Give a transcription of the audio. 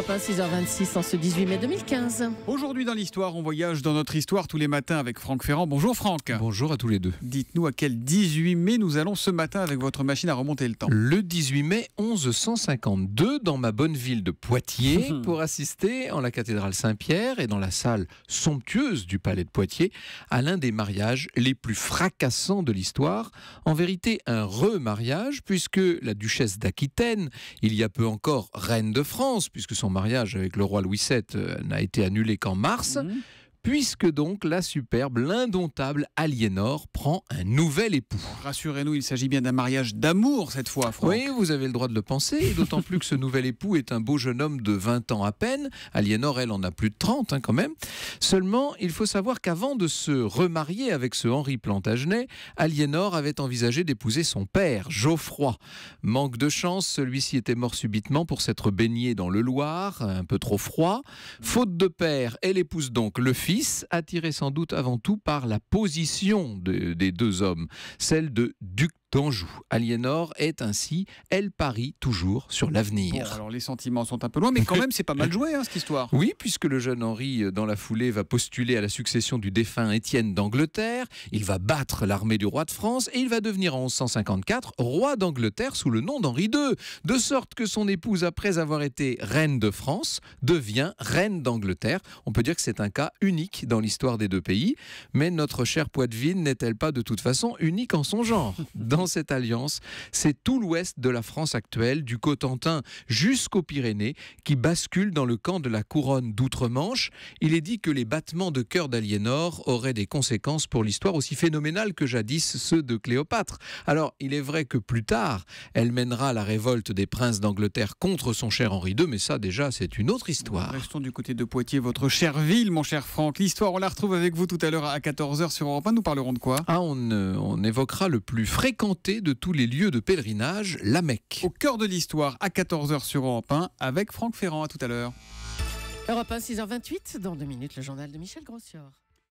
6h26 en ce 18 mai 2015. Aujourd'hui dans l'histoire, on voyage dans notre histoire tous les matins avec Franck Ferrand. Bonjour Franck. Bonjour à tous les deux. Dites-nous à quel 18 mai nous allons ce matin avec votre machine à remonter le temps. Le 18 mai 1152 dans ma bonne ville de Poitiers pour assister en la cathédrale Saint-Pierre et dans la salle somptueuse du palais de Poitiers à l'un des mariages les plus fracassants de l'histoire. En vérité, un remariage puisque la duchesse d'Aquitaine, il y a peu encore reine de France puisque son mariage avec le roi Louis VII euh, n'a été annulé qu'en mars. Mhm puisque donc la superbe, l'indomptable Aliénor prend un nouvel époux. Rassurez-nous, il s'agit bien d'un mariage d'amour cette fois, Franck. Oui, vous avez le droit de le penser, d'autant plus que ce nouvel époux est un beau jeune homme de 20 ans à peine. Aliénor, elle, en a plus de 30 hein, quand même. Seulement, il faut savoir qu'avant de se remarier avec ce Henri Plantagenet, Aliénor avait envisagé d'épouser son père, Geoffroy. Manque de chance, celui-ci était mort subitement pour s'être baigné dans le Loir, un peu trop froid. Faute de père, elle épouse donc le fils attiré sans doute avant tout par la position des deux hommes, celle de duc d'Anjou. Aliénor est ainsi, elle parie toujours sur l'avenir. alors les sentiments sont un peu loin, mais quand même c'est pas mal joué hein, cette histoire. Oui, puisque le jeune Henri, euh, dans la foulée, va postuler à la succession du défunt Étienne d'Angleterre, il va battre l'armée du roi de France et il va devenir en 1154 roi d'Angleterre sous le nom d'Henri II, de sorte que son épouse, après avoir été reine de France, devient reine d'Angleterre. On peut dire que c'est un cas unique dans l'histoire des deux pays, mais notre chère Poitvine n'est-elle pas de toute façon unique en son genre cette alliance, c'est tout l'ouest de la France actuelle, du Cotentin jusqu'aux Pyrénées, qui bascule dans le camp de la couronne d'outre-Manche. Il est dit que les battements de cœur d'Aliénor auraient des conséquences pour l'histoire aussi phénoménales que jadis ceux de Cléopâtre. Alors, il est vrai que plus tard, elle mènera la révolte des princes d'Angleterre contre son cher Henri II, mais ça déjà, c'est une autre histoire. Restons du côté de Poitiers, votre chère ville, mon cher Franck. L'histoire, on la retrouve avec vous tout à l'heure à 14h sur Europe 1. Nous parlerons de quoi Ah, euh, on évoquera le plus fréquent de tous les lieux de pèlerinage, la Mecque. Au cœur de l'histoire, à 14h sur Europe 1, avec Franck Ferrand, à tout à l'heure. Europe 1, 6h28, dans deux minutes, le journal de Michel Grossior.